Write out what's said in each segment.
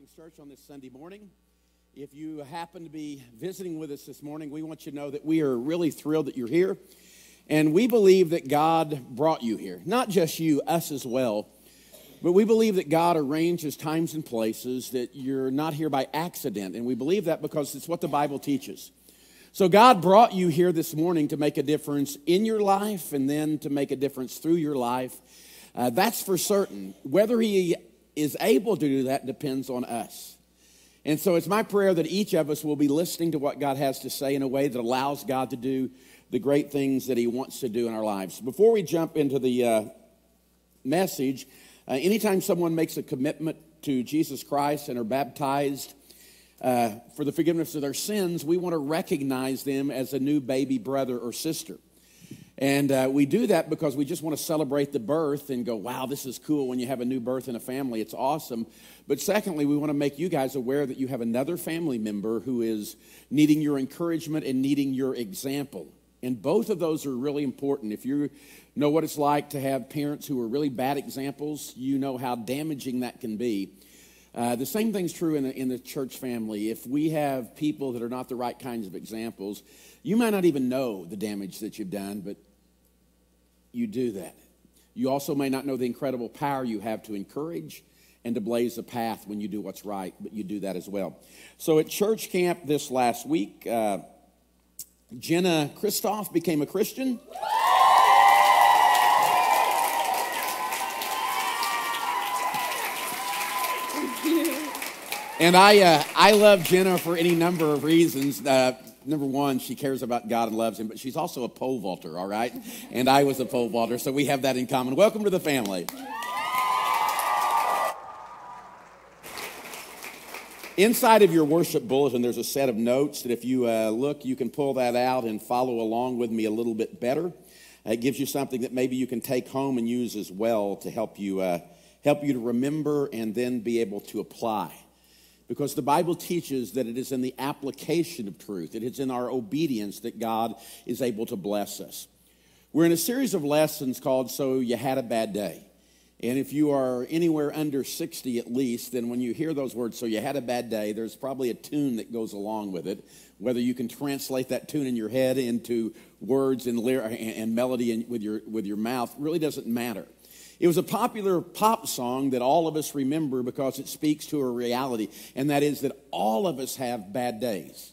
Crossings Church on this Sunday morning. If you happen to be visiting with us this morning, we want you to know that we are really thrilled that you're here. And we believe that God brought you here. Not just you, us as well. But we believe that God arranges times and places, that you're not here by accident. And we believe that because it's what the Bible teaches. So God brought you here this morning to make a difference in your life and then to make a difference through your life. Uh, that's for certain. Whether He is able to do that depends on us. And so it's my prayer that each of us will be listening to what God has to say in a way that allows God to do the great things that He wants to do in our lives. Before we jump into the uh, message, uh, anytime someone makes a commitment to Jesus Christ and are baptized uh, for the forgiveness of their sins, we want to recognize them as a new baby brother or sister. And uh, we do that because we just want to celebrate the birth and go, wow, this is cool when you have a new birth in a family. It's awesome. But secondly, we want to make you guys aware that you have another family member who is needing your encouragement and needing your example. And both of those are really important. If you know what it's like to have parents who are really bad examples, you know how damaging that can be. Uh, the same thing's true in the, in the church family. If we have people that are not the right kinds of examples, you might not even know the damage that you've done, but you do that. You also may not know the incredible power you have to encourage and to blaze a path when you do what's right, but you do that as well. So at church camp this last week, uh, Jenna Kristoff became a Christian. And I, uh, I love Jenna for any number of reasons. Uh, number one, she cares about God and loves Him, but she's also a pole vaulter, all right? And I was a pole vaulter, so we have that in common. Welcome to the family. Inside of your worship bulletin, there's a set of notes that if you uh, look, you can pull that out and follow along with me a little bit better. It gives you something that maybe you can take home and use as well to help you, uh, help you to remember and then be able to apply. Because the Bible teaches that it is in the application of truth, it is in our obedience that God is able to bless us. We're in a series of lessons called So You Had a Bad Day. And if you are anywhere under 60 at least, then when you hear those words, so you had a bad day, there's probably a tune that goes along with it. Whether you can translate that tune in your head into words and, lyric, and melody with, your, with your mouth really doesn't matter. It was a popular pop song that all of us remember because it speaks to a reality, and that is that all of us have bad days.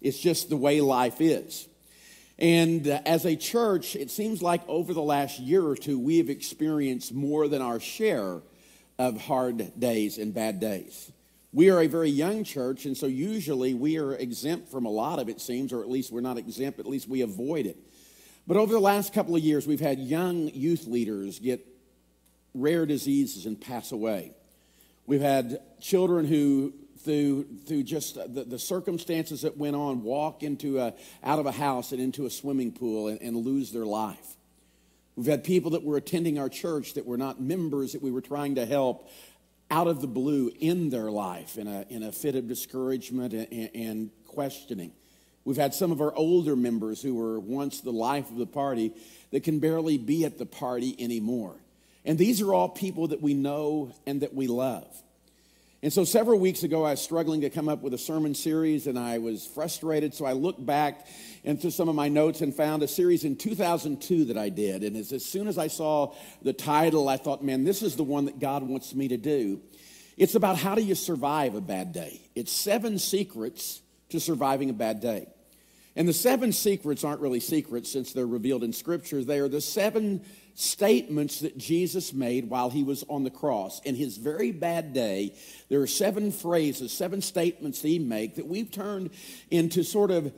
It's just the way life is. And uh, as a church, it seems like over the last year or two, we have experienced more than our share of hard days and bad days. We are a very young church, and so usually we are exempt from a lot of it, seems, or at least we're not exempt, at least we avoid it. But over the last couple of years, we've had young youth leaders get rare diseases and pass away. We've had children who, through, through just the, the circumstances that went on, walk into a, out of a house and into a swimming pool and, and lose their life. We've had people that were attending our church that were not members that we were trying to help out of the blue in their life in a, in a fit of discouragement and, and questioning. We've had some of our older members who were once the life of the party that can barely be at the party anymore. And these are all people that we know and that we love. And so several weeks ago, I was struggling to come up with a sermon series and I was frustrated. So I looked back into some of my notes and found a series in 2002 that I did. And as, as soon as I saw the title, I thought, man, this is the one that God wants me to do. It's about how do you survive a bad day. It's seven secrets to surviving a bad day. And the seven secrets aren't really secrets since they're revealed in Scripture. They are the seven statements that Jesus made while he was on the cross. In his very bad day, there are seven phrases, seven statements that he made that we've turned into sort of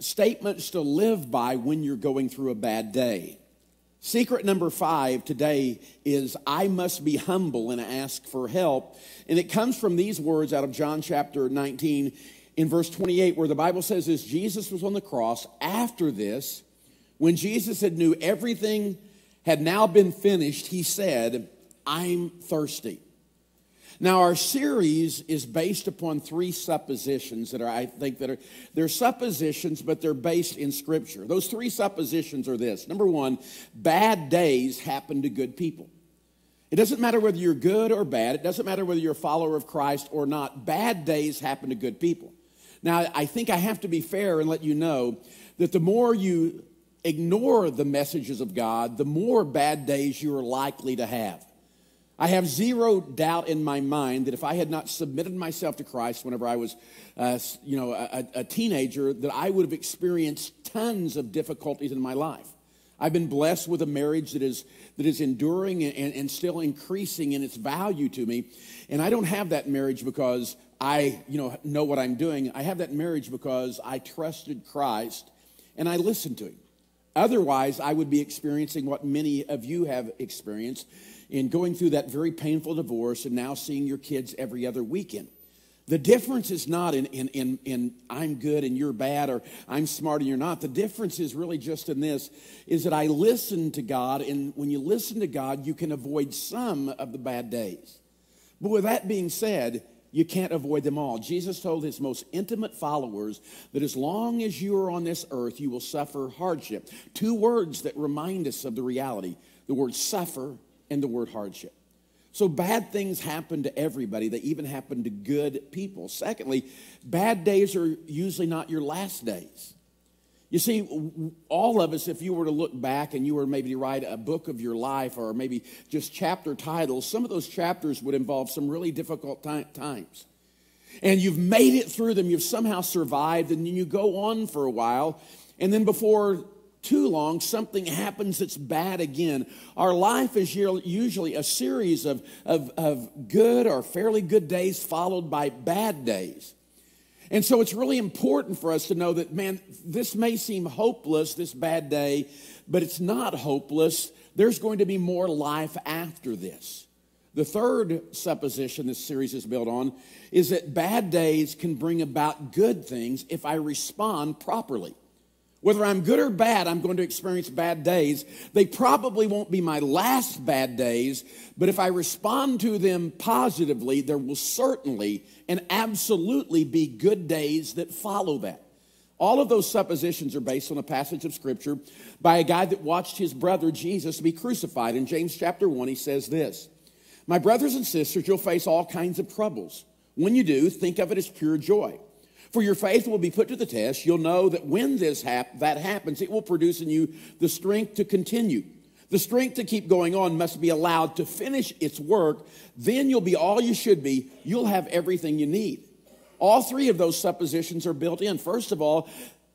statements to live by when you're going through a bad day. Secret number five today is I must be humble and ask for help. And it comes from these words out of John chapter 19 in verse 28 where the Bible says this Jesus was on the cross. After this, when Jesus had knew everything had now been finished, he said, I'm thirsty. Now, our series is based upon three suppositions that are, I think, that are, they're suppositions, but they're based in Scripture. Those three suppositions are this. Number one, bad days happen to good people. It doesn't matter whether you're good or bad. It doesn't matter whether you're a follower of Christ or not. Bad days happen to good people. Now, I think I have to be fair and let you know that the more you ignore the messages of God, the more bad days you are likely to have. I have zero doubt in my mind that if I had not submitted myself to Christ whenever I was, uh, you know, a, a teenager, that I would have experienced tons of difficulties in my life. I've been blessed with a marriage that is, that is enduring and, and, still increasing in its value to me. And I don't have that marriage because I, you know, know what I'm doing. I have that marriage because I trusted Christ and I listened to him. Otherwise, I would be experiencing what many of you have experienced in going through that very painful divorce and now seeing your kids every other weekend. The difference is not in, in, in, in, I'm good and you're bad or I'm smart and you're not. The difference is really just in this is that I listen to God, and when you listen to God, you can avoid some of the bad days. But with that being said, you can't avoid them all. Jesus told his most intimate followers that as long as you are on this earth, you will suffer hardship. Two words that remind us of the reality the word suffer and the word hardship. So bad things happen to everybody. They even happen to good people. Secondly, bad days are usually not your last days. You see, all of us, if you were to look back and you were maybe to write a book of your life or maybe just chapter titles, some of those chapters would involve some really difficult times. And you've made it through them, you've somehow survived, and then you go on for a while. And then before too long, something happens that's bad again. Our life is usually a series of, of, of good or fairly good days followed by bad days. And so it's really important for us to know that, man, this may seem hopeless, this bad day, but it's not hopeless. There's going to be more life after this. The third supposition this series is built on is that bad days can bring about good things if I respond properly. Whether I'm good or bad, I'm going to experience bad days. They probably won't be my last bad days, but if I respond to them positively, there will certainly and absolutely be good days that follow that. All of those suppositions are based on a passage of scripture by a guy that watched his brother Jesus be crucified. In James chapter 1, he says this My brothers and sisters, you'll face all kinds of troubles. When you do, think of it as pure joy for your faith will be put to the test. You'll know that when this hap- that happens, it will produce in you the strength to continue. The strength to keep going on must be allowed to finish its work. Then you'll be all you should be. You'll have everything you need. All three of those suppositions are built in. First of all,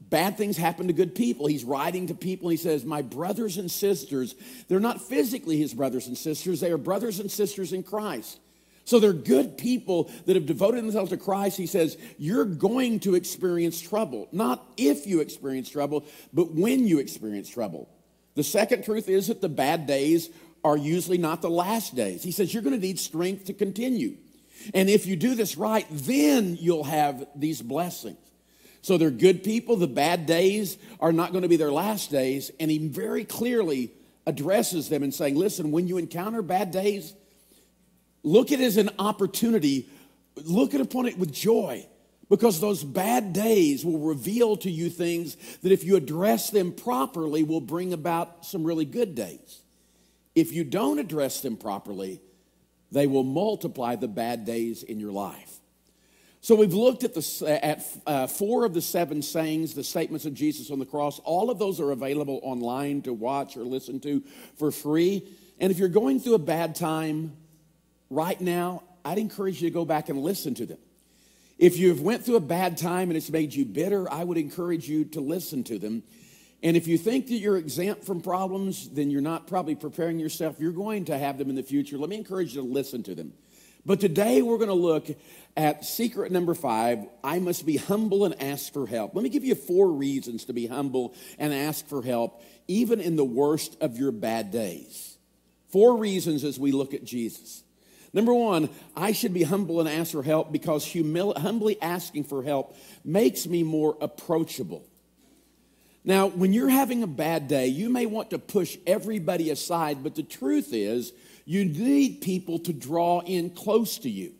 bad things happen to good people. He's writing to people. He says, My brothers and sisters, they're not physically his brothers and sisters, they are brothers and sisters in Christ. So they're good people that have devoted themselves to Christ. He says, You're going to experience trouble. Not if you experience trouble, but when you experience trouble. The second truth is that the bad days are usually not the last days. He says, You're going to need strength to continue. And if you do this right, then you'll have these blessings. So they're good people. The bad days are not going to be their last days. And he very clearly addresses them and saying, Listen, when you encounter bad days, Look at it as an opportunity. Look at upon it with joy because those bad days will reveal to you things that if you address them properly will bring about some really good days. If you don't address them properly, they will multiply the bad days in your life. So we've looked at, the, at uh, four of the seven sayings, the statements of Jesus on the cross. All of those are available online to watch or listen to for free. And if you're going through a bad time, right now, I'd encourage you to go back and listen to them. If you've went through a bad time and it's made you bitter, I would encourage you to listen to them. And if you think that you're exempt from problems, then you're not probably preparing yourself. You're going to have them in the future. Let me encourage you to listen to them. But today we're going to look at secret number five I must be humble and ask for help. Let me give you four reasons to be humble and ask for help, even in the worst of your bad days. Four reasons as we look at Jesus. Number one, I should be humble and ask for help because humil- humbly asking for help makes me more approachable. Now, when you're having a bad day, you may want to push everybody aside, but the truth is, you need people to draw in close to you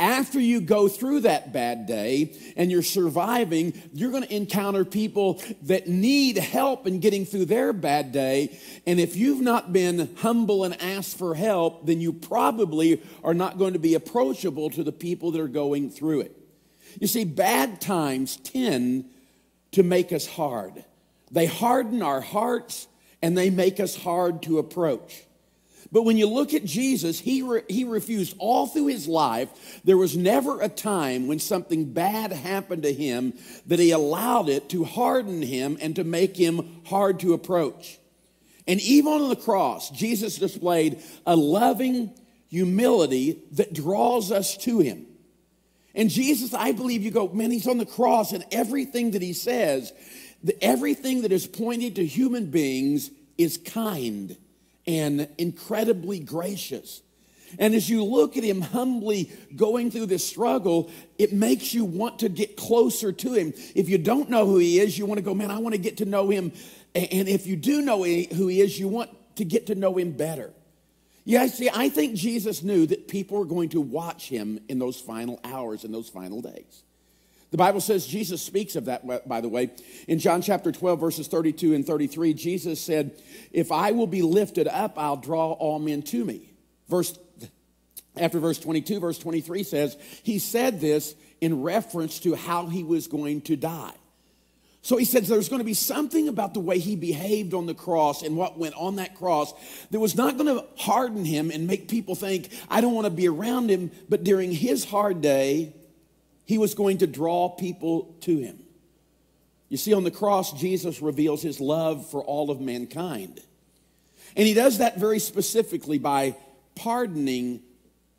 after you go through that bad day and you're surviving, you're going to encounter people that need help in getting through their bad day. And if you've not been humble and asked for help, then you probably are not going to be approachable to the people that are going through it. You see, bad times tend to make us hard, they harden our hearts and they make us hard to approach. But when you look at Jesus, he, re, he refused all through his life. There was never a time when something bad happened to him that he allowed it to harden him and to make him hard to approach. And even on the cross, Jesus displayed a loving humility that draws us to him. And Jesus, I believe you go, man, he's on the cross, and everything that he says, everything that is pointed to human beings is kind and incredibly gracious. And as you look at him humbly going through this struggle, it makes you want to get closer to him. If you don't know who he is, you want to go, man, I want to get to know him. And if you do know who he is, you want to get to know him better. Yeah, see, I think Jesus knew that people were going to watch him in those final hours, in those final days. The Bible says Jesus speaks of that, by the way. In John chapter 12, verses 32 and 33, Jesus said, If I will be lifted up, I'll draw all men to me. Verse, after verse 22, verse 23 says, He said this in reference to how he was going to die. So he says there's going to be something about the way he behaved on the cross and what went on that cross that was not going to harden him and make people think, I don't want to be around him. But during his hard day, he was going to draw people to him. You see, on the cross, Jesus reveals his love for all of mankind. And he does that very specifically by pardoning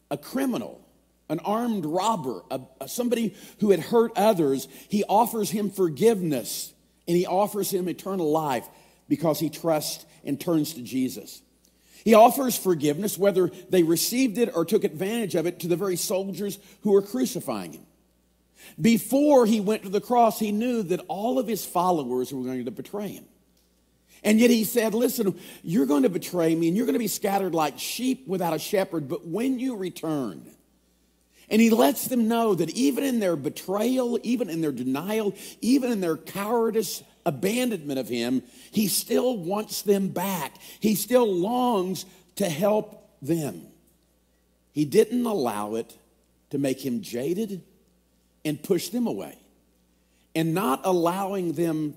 a criminal, an armed robber, a, a, somebody who had hurt others. He offers him forgiveness and he offers him eternal life because he trusts and turns to Jesus. He offers forgiveness, whether they received it or took advantage of it, to the very soldiers who were crucifying him. Before he went to the cross, he knew that all of his followers were going to betray him. And yet he said, Listen, you're going to betray me and you're going to be scattered like sheep without a shepherd, but when you return, and he lets them know that even in their betrayal, even in their denial, even in their cowardice, abandonment of him, he still wants them back. He still longs to help them. He didn't allow it to make him jaded and push them away and not allowing them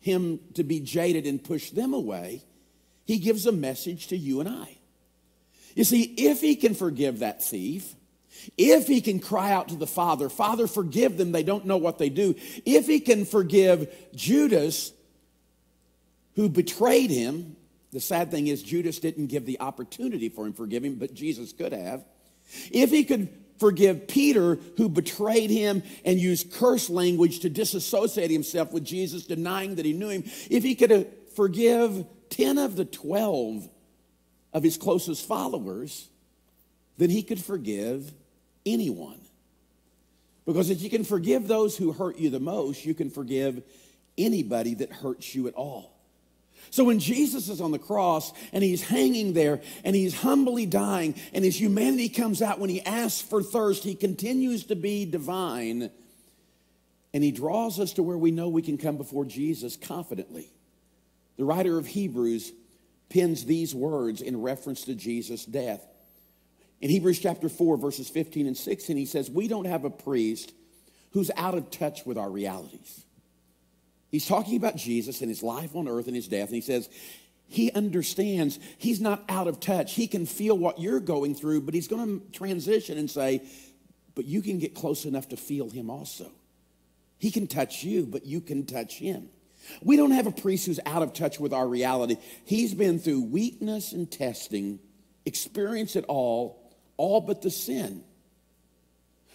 him to be jaded and push them away he gives a message to you and i you see if he can forgive that thief if he can cry out to the father father forgive them they don't know what they do if he can forgive judas who betrayed him the sad thing is judas didn't give the opportunity for him forgiving but jesus could have if he could forgive Peter, who betrayed him and used curse language to disassociate himself with Jesus, denying that he knew him, if he could uh, forgive 10 of the 12 of his closest followers, then he could forgive anyone. Because if you can forgive those who hurt you the most, you can forgive anybody that hurts you at all. So when Jesus is on the cross and he's hanging there and he's humbly dying and his humanity comes out when he asks for thirst, he continues to be divine and he draws us to where we know we can come before Jesus confidently. The writer of Hebrews pins these words in reference to Jesus' death. In Hebrews chapter 4, verses 15 and 16, he says, We don't have a priest who's out of touch with our realities. He's talking about Jesus and his life on earth and his death, and he says, he understands he's not out of touch. He can feel what you're going through, but he's going to transition and say, But you can get close enough to feel him also. He can touch you, but you can touch him. We don't have a priest who's out of touch with our reality. He's been through weakness and testing, experienced it all, all but the sin.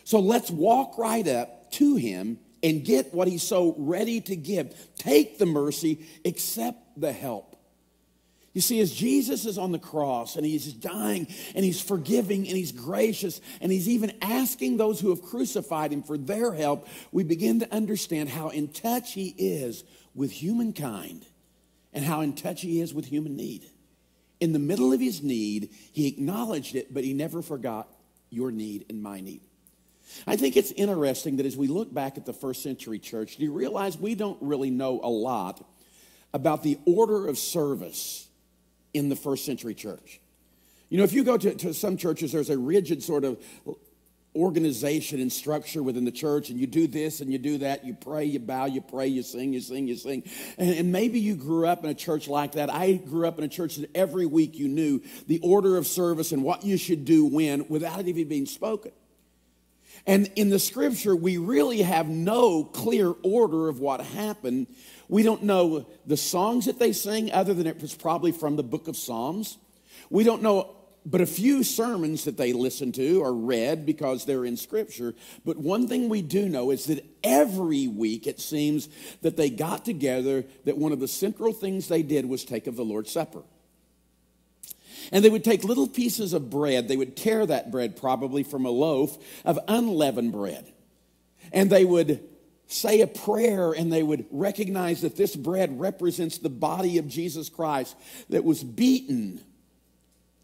So let's walk right up to him and get what he's so ready to give. Take the mercy, accept the help. You see, as Jesus is on the cross and he's dying and he's forgiving and he's gracious and he's even asking those who have crucified him for their help, we begin to understand how in touch he is with humankind and how in touch he is with human need. In the middle of his need, he acknowledged it, but he never forgot your need and my need. I think it's interesting that as we look back at the first century church, do you realize we don't really know a lot about the order of service in the first century church? You know, if you go to, to some churches, there's a rigid sort of organization and structure within the church, and you do this and you do that, you pray, you bow, you pray, you sing, you sing, you sing. And, and, maybe you grew up in a church like that. I grew up in a church that every week you knew the order of service and what you should do when without it even being spoken. And in the scripture, we really have no clear order of what happened. We don't know the songs that they sing, other than it was probably from the book of Psalms. We don't know but a few sermons that they listened to or read because they're in scripture. But one thing we do know is that every week it seems that they got together, that one of the central things they did was take of the Lord's Supper. And they would take little pieces of bread, they would tear that bread probably from a loaf of unleavened bread. And they would say a prayer and they would recognize that this bread represents the body of Jesus Christ that was beaten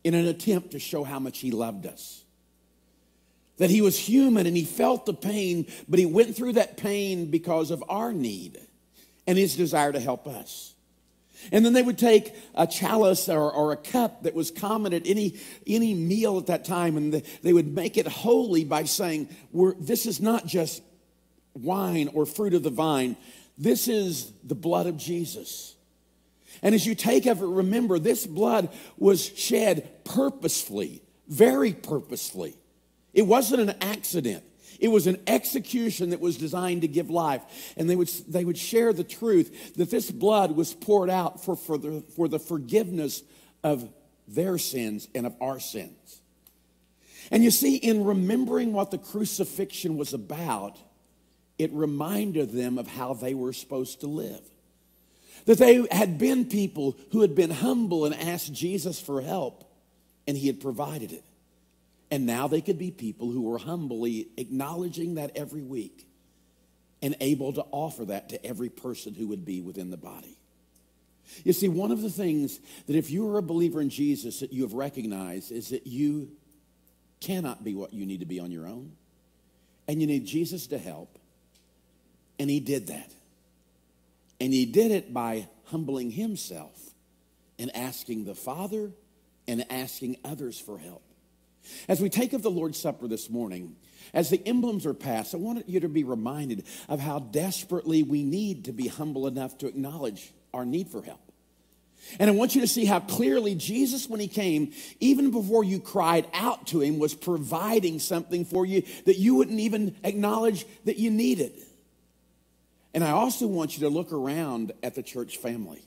in an attempt to show how much he loved us. That he was human and he felt the pain, but he went through that pain because of our need and his desire to help us. And then they would take a chalice or, or, a cup that was common at any, any meal at that time, and the, they would make it holy by saying, This is not just wine or fruit of the vine, this is the blood of Jesus. And as you take of it, remember this blood was shed purposefully, very purposefully. It wasn't an accident. It was an execution that was designed to give life. And they would, they would share the truth that this blood was poured out for, for, the, for the forgiveness of their sins and of our sins. And you see, in remembering what the crucifixion was about, it reminded them of how they were supposed to live. That they had been people who had been humble and asked Jesus for help, and he had provided it. And now they could be people who were humbly acknowledging that every week and able to offer that to every person who would be within the body. You see, one of the things that if you are a believer in Jesus that you have recognized is that you cannot be what you need to be on your own, and you need Jesus to help. And he did that. And he did it by humbling himself and asking the Father and asking others for help. As we take of the Lord's Supper this morning, as the emblems are passed, I want you to be reminded of how desperately we need to be humble enough to acknowledge our need for help. And I want you to see how clearly Jesus, when he came, even before you cried out to him, was providing something for you that you wouldn't even acknowledge that you needed. And I also want you to look around at the church family.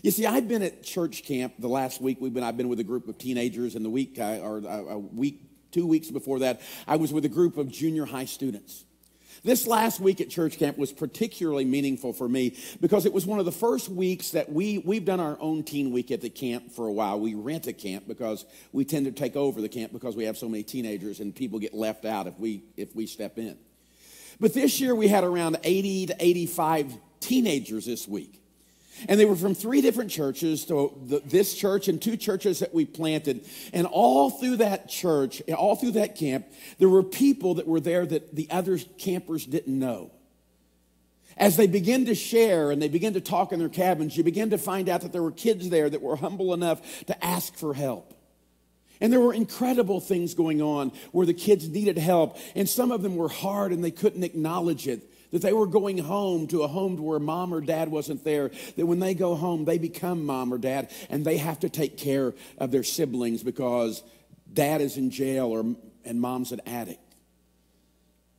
You see, I've been at church camp the last week. We've been, I've been with a group of teenagers, and the week uh, or uh, a week, two weeks before that, I was with a group of junior high students. This last week at church camp was particularly meaningful for me because it was one of the first weeks that we, we've done our own teen week at the camp for a while. We rent a camp because we tend to take over the camp because we have so many teenagers and people get left out if we, if we step in. But this year we had around 80 to 85 teenagers this week. And they were from three different churches, so the, this church and two churches that we planted. And all through that church, all through that camp, there were people that were there that the other campers didn't know. As they begin to share and they begin to talk in their cabins, you begin to find out that there were kids there that were humble enough to ask for help. And there were incredible things going on where the kids needed help, and some of them were hard and they couldn't acknowledge it that they were going home to a home where mom or dad wasn't there, that when they go home, they become mom or dad and they have to take care of their siblings because dad is in jail or, and mom's an addict.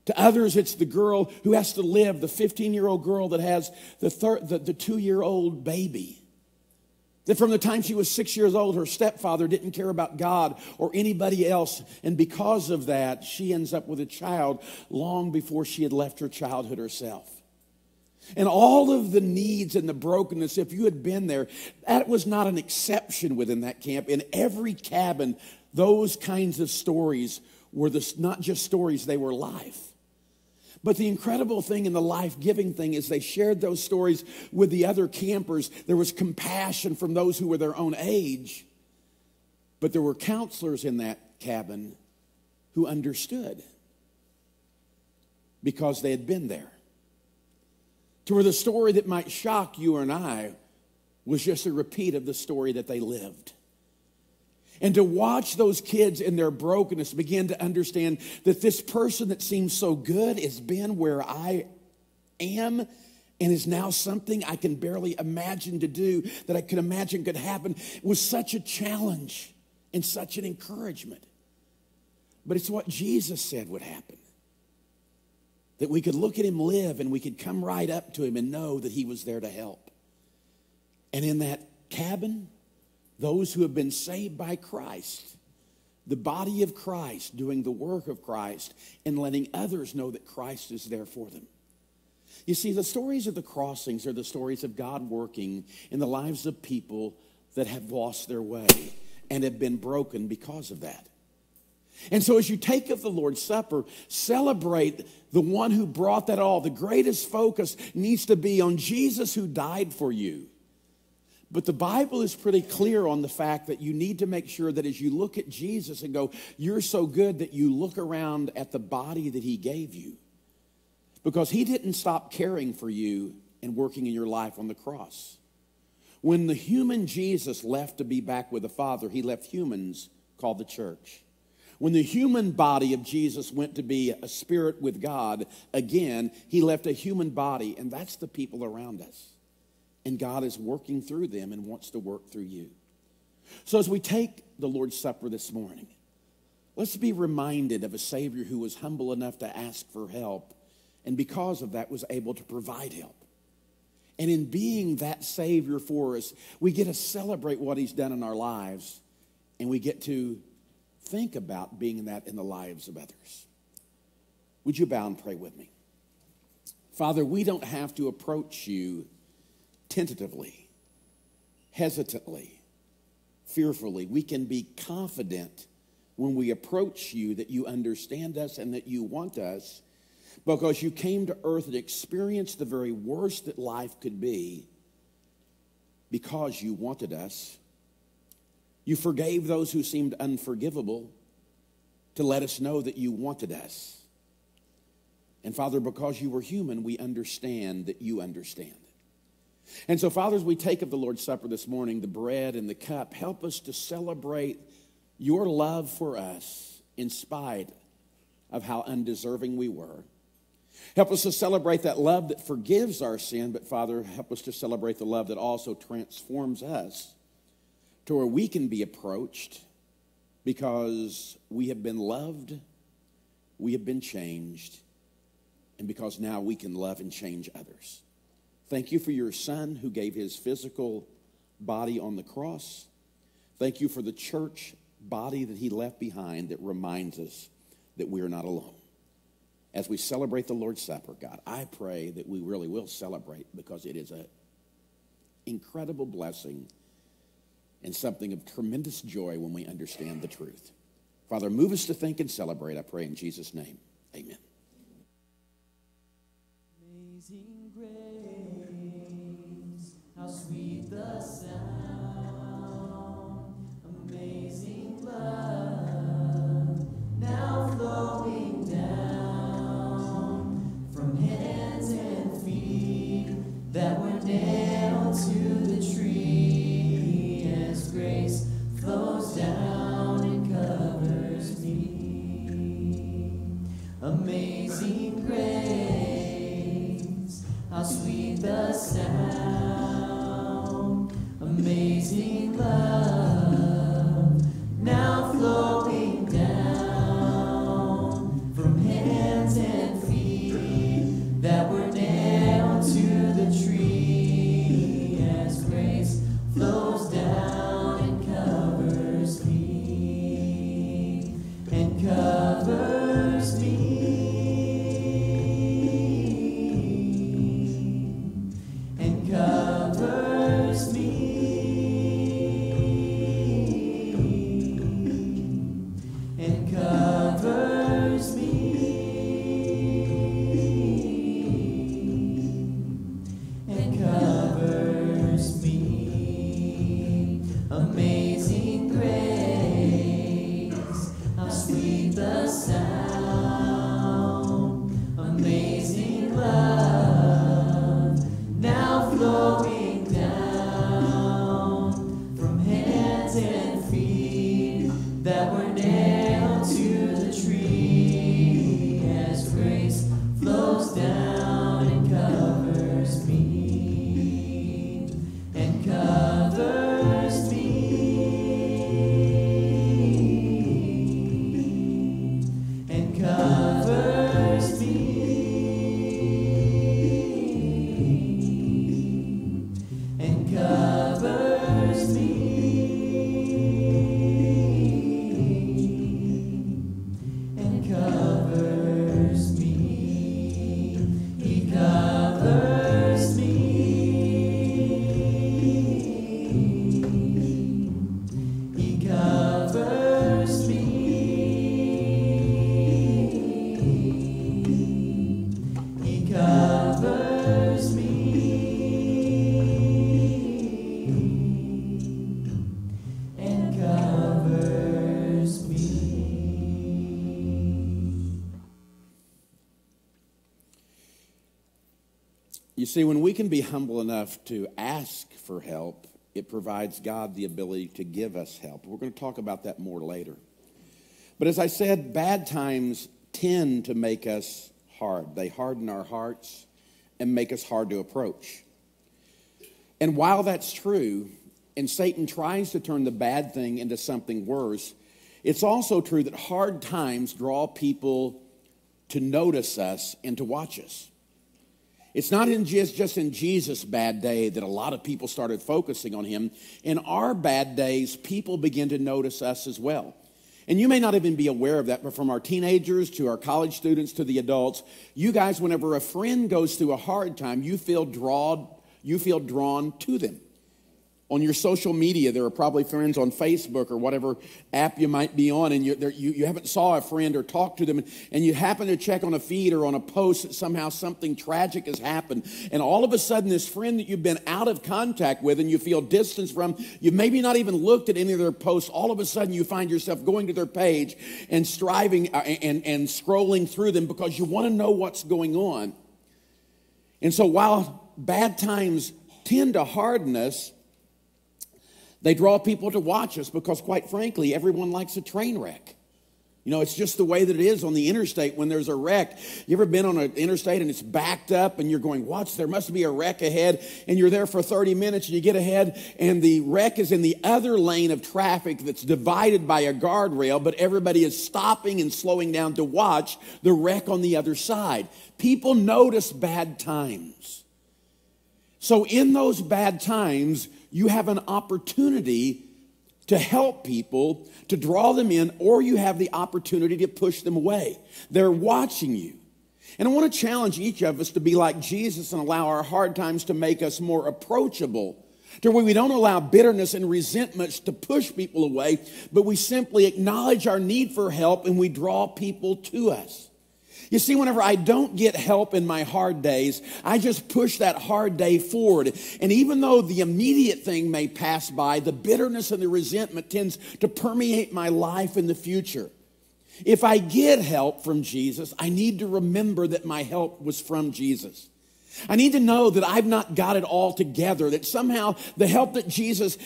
To others, it's the girl who has to live, the 15 year old girl that has the, the, the two year old baby. That from the time she was six years old, her stepfather didn't care about God or anybody else. And because of that, she ends up with a child long before she had left her childhood herself. And all of the needs and the brokenness, if you had been there, that was not an exception within that camp. In every cabin, those kinds of stories were the, not just stories, they were life. But the incredible thing and the life giving thing is they shared those stories with the other campers. There was compassion from those who were their own age, but there were counselors in that cabin who understood because they had been there. To where the story that might shock you and I was just a repeat of the story that they lived. And to watch those kids in their brokenness begin to understand that this person that seems so good has been where I am and is now something I can barely imagine to do that I could imagine could happen was such a challenge and such an encouragement. But it's what Jesus said would happen that we could look at him live and we could come right up to him and know that he was there to help. And in that cabin, those who have been saved by Christ, the body of Christ doing the work of Christ and letting others know that Christ is there for them. You see, the stories of the crossings are the stories of God working in the lives of people that have lost their way and have been broken because of that. And so, as you take of the Lord's Supper, celebrate the one who brought that all. The greatest focus needs to be on Jesus who died for you but the Bible is pretty clear on the fact that you need to make sure that as you look at Jesus and go, You're so good that you look around at the body that He gave you. Because He didn't stop caring for you and working in your life on the cross. When the human Jesus left to be back with the Father, He left humans called the church. When the human body of Jesus went to be a spirit with God again, He left a human body, and that's the people around us. And God is working through them and wants to work through you. So as we take the Lord's Supper this morning, let's be reminded of a Savior who was humble enough to ask for help and because of that was able to provide help. And in being that Savior for us, we get to celebrate what He's done in our lives and we get to think about being that in the lives of others. Would you bow and pray with me? Father, we don't have to approach you tentatively, hesitantly, fearfully. We can be confident when we approach you that you understand us and that you want us because you came to earth and experienced the very worst that life could be because you wanted us. You forgave those who seemed unforgivable to let us know that you wanted us. And Father, because you were human, we understand that you understand. And so, fathers, we take of the Lord's Supper this morning, the bread and the cup. Help us to celebrate your love for us in spite of how undeserving we were. Help us to celebrate that love that forgives our sin, but Father, help us to celebrate the love that also transforms us to where we can be approached because we have been loved, we have been changed, and because now we can love and change others. Thank you for your son who gave his physical body on the cross. Thank you for the church body that he left behind that reminds us that we are not alone. As we celebrate the Lord's Supper, God, I pray that we really will celebrate because it is an incredible blessing and something of tremendous joy when we understand the truth. Father, move us to think and celebrate, I pray in Jesus' name. Amen. Amazing. How sweet the sound, amazing love, now flowing down from hands and feet that were nailed to. see, when we can be humble enough to ask for help, it provides God the ability to give us help. We're going to talk about that more later. But as I said, bad times tend to make us hard. They harden our hearts and make us hard to approach. And while that's true, and Satan tries to turn the bad thing into something worse, it's also true that hard times draw people to notice us and to watch us. It's not in just, just in Jesus' bad day that a lot of people started focusing on him. In our bad days, people begin to notice us as well. And you may not even be aware of that, but from our teenagers to our college students to the adults, you guys, whenever a friend goes through a hard time, you feel drawn, you feel drawn to them on your social media. There are probably friends on Facebook or whatever app you might be on, and you, you, you haven't saw a friend or talked to them, and, and you happen to check on a feed or on a post that somehow something tragic has happened, and all of a sudden this friend that you've been out of contact with and you feel distance from, you've maybe not even looked at any of their posts. All of a sudden you find yourself going to their page and striving uh, and, and scrolling through them because you want to know what's going on. And so while bad times tend to harden us, they draw people to watch us because, quite frankly, everyone likes a train wreck. You know, it's just the way that it is on the interstate when there's a wreck. You ever been on an interstate and it's backed up and you're going, watch, there must be a wreck ahead. And you're there for 30 minutes and you get ahead and the wreck is in the other lane of traffic that's divided by a guardrail, but everybody is stopping and slowing down to watch the wreck on the other side. People notice bad times. So in those bad times, you have an opportunity to help people, to draw them in, or you have the opportunity to push them away. They're watching you. And I want to challenge each of us to be like Jesus and allow our hard times to make us more approachable to where we don't allow bitterness and resentments to push people away, but we simply acknowledge our need for help and we draw people to us. You see, whenever I don't get help in my hard days, I just push that hard day forward. And even though the immediate thing may pass by, the bitterness and the resentment tends to permeate my life in the future. If I get help from Jesus, I need to remember that my help was from Jesus. I need to know that I've not got it all together, that somehow the help that Jesus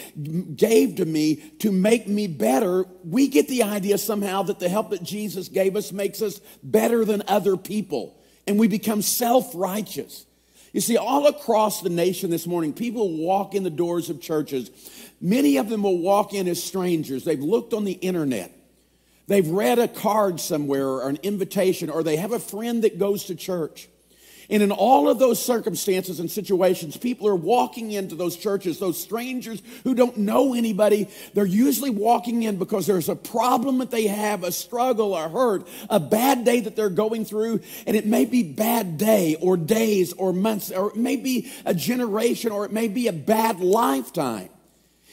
gave to me to make me better, we get the idea somehow that the help that Jesus gave us makes us better than other people, and we become self righteous. You see, all across the nation this morning, people walk in the doors of churches. Many of them will walk in as strangers. They've looked on the internet. They've read a card somewhere or an invitation, or they have a friend that goes to church. And in all of those circumstances and situations, people are walking into those churches, those strangers who don't know anybody. They're usually walking in because there's a problem that they have, a struggle, a hurt, a bad day that they're going through. And it may be bad day or days or months, or it may be a generation or it may be a bad lifetime.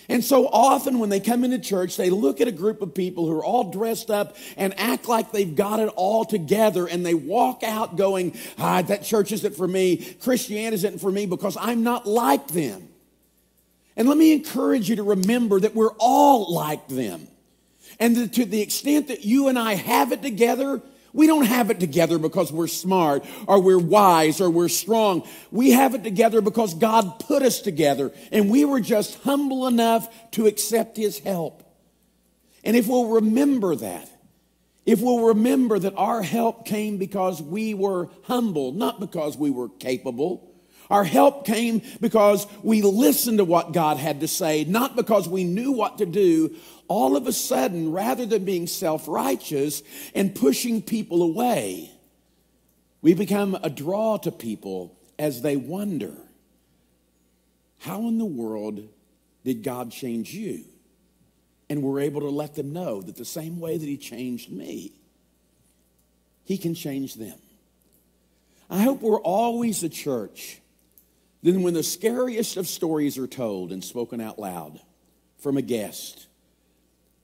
And so often when they come into church, they look at a group of people who are all dressed up and act like they've got it all together and they walk out going, ah, that church isn't for me. Christianity isn't for me because I'm not like them. And let me encourage you to remember that we're all like them. And to the extent that you and I have it together, we don't have it together because we're smart or we're wise or we're strong. We have it together because God put us together and we were just humble enough to accept His help. And if we'll remember that, if we'll remember that our help came because we were humble, not because we were capable. Our help came because we listened to what God had to say, not because we knew what to do all of a sudden, rather than being self righteous and pushing people away, we become a draw to people as they wonder how in the world did God change you? And we're able to let them know that the same way that He changed me, He can change them. I hope we're always a church. Then, when the scariest of stories are told and spoken out loud from a guest,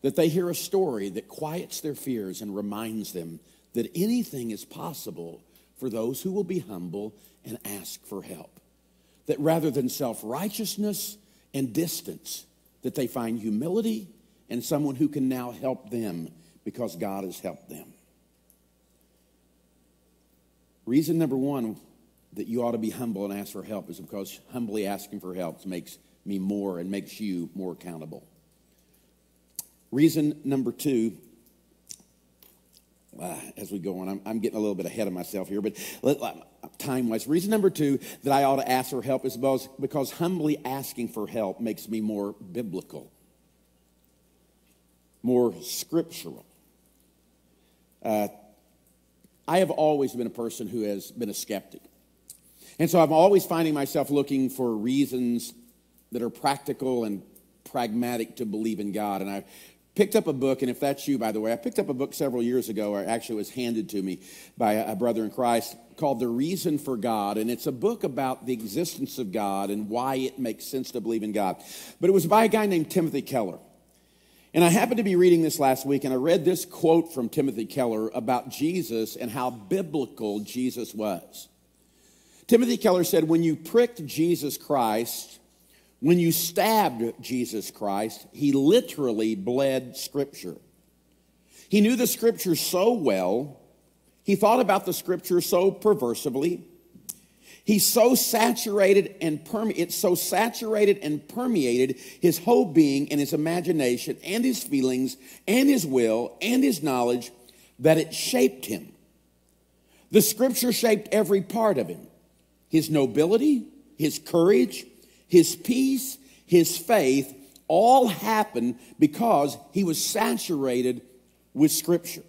that they hear a story that quiets their fears and reminds them that anything is possible for those who will be humble and ask for help. That rather than self righteousness and distance, that they find humility and someone who can now help them because God has helped them. Reason number one that you ought to be humble and ask for help is because humbly asking for help makes me more and makes you more accountable. Reason number two, uh, as we go on, I'm, I'm, getting a little bit ahead of myself here, but time wise, reason number two that I ought to ask for help is because, because humbly asking for help makes me more biblical, more scriptural. Uh, I have always been a person who has been a skeptic. And so I'm always finding myself looking for reasons that are practical and pragmatic to believe in God. And I picked up a book, and if that's you, by the way, I picked up a book several years ago, or actually was handed to me by a brother in Christ called The Reason for God. And it's a book about the existence of God and why it makes sense to believe in God. But it was by a guy named Timothy Keller. And I happened to be reading this last week, and I read this quote from Timothy Keller about Jesus and how biblical Jesus was. Timothy Keller said, When you pricked Jesus Christ, when you stabbed Jesus Christ, he literally bled Scripture. He knew the Scripture so well, he thought about the Scripture so perversively. he so saturated and perme- it so saturated and permeated his whole being and his imagination and his feelings and his will and his knowledge that it shaped him. The scripture shaped every part of him his nobility, his courage, his peace, his faith, all happened because he was saturated with Scripture.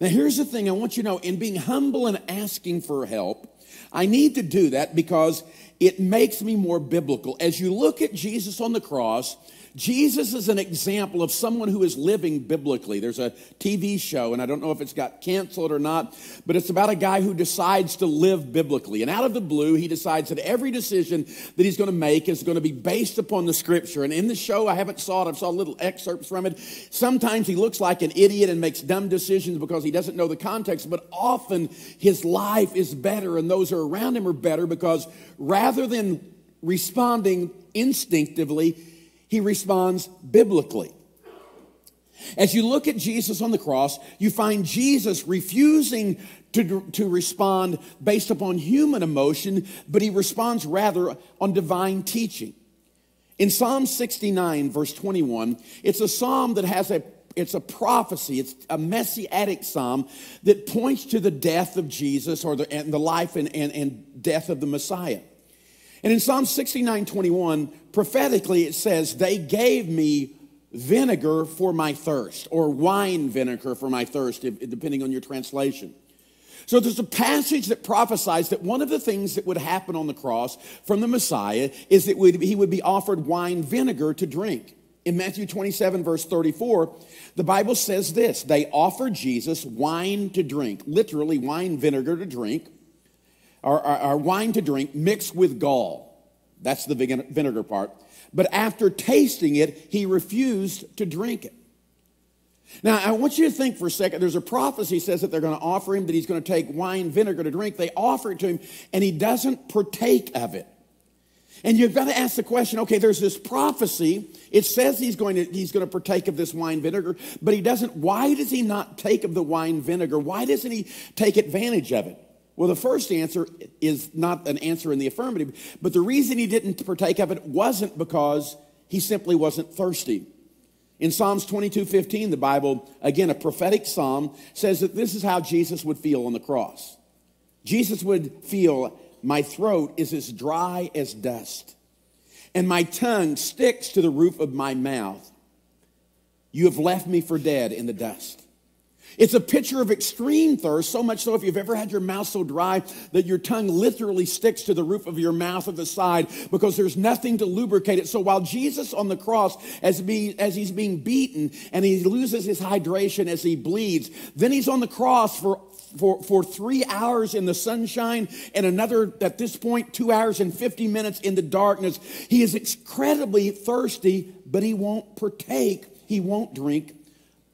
Now, here's the thing I want you to know in being humble and asking for help, I need to do that because it makes me more biblical. As you look at Jesus on the cross, Jesus is an example of someone who is living biblically. There's a TV show, and I don't know if it's got canceled or not, but it's about a guy who decides to live biblically. And out of the blue, he decides that every decision that he's going to make is going to be based upon the scripture. And in the show, I haven't saw it, I've saw little excerpts from it. Sometimes he looks like an idiot and makes dumb decisions because he doesn't know the context, but often his life is better and those who are around him are better because rather than responding instinctively, he responds biblically. As you look at Jesus on the cross, you find Jesus refusing to, to respond based upon human emotion, but he responds rather on divine teaching. In Psalm 69, verse 21, it's a psalm that has a it's a prophecy, it's a messianic psalm that points to the death of Jesus or the, and the life and, and, and death of the Messiah. And in Psalm 69, 21, prophetically, it says, They gave me vinegar for my thirst, or wine vinegar for my thirst, depending on your translation. So there's a passage that prophesies that one of the things that would happen on the cross from the Messiah is that he would be offered wine vinegar to drink. In Matthew 27, verse 34, the Bible says this they offered Jesus wine to drink, literally wine vinegar to drink, or, or, or wine to drink mixed with gall. That's the vinegar part. But after tasting it, he refused to drink it. Now, I want you to think for a second. There's a prophecy says that they're going to offer him that he's going to take wine vinegar to drink. They offer it to him, and he doesn't partake of it. And you've got to ask the question, okay, there's this prophecy. It says he's going to he's going to partake of this wine vinegar, but he doesn't. Why does he not take of the wine vinegar? Why doesn't he take advantage of it? Well, the first answer is not an answer in the affirmative, but the reason he didn't partake of it wasn't because he simply wasn't thirsty. In Psalms 22 15, the Bible, again, a prophetic psalm, says that this is how Jesus would feel on the cross. Jesus would feel, My throat is as dry as dust, and my tongue sticks to the roof of my mouth. You have left me for dead in the dust. It's a picture of extreme thirst, so much so if you've ever had your mouth so dry that your tongue literally sticks to the roof of your mouth at the side because there's nothing to lubricate it. So while Jesus on the cross, as, as he's being beaten and he loses his hydration as he bleeds, then he's on the cross for for, for three hours in the sunshine and another, at this point, two hours and 50 minutes in the darkness. He is incredibly thirsty, but he won't partake, he won't drink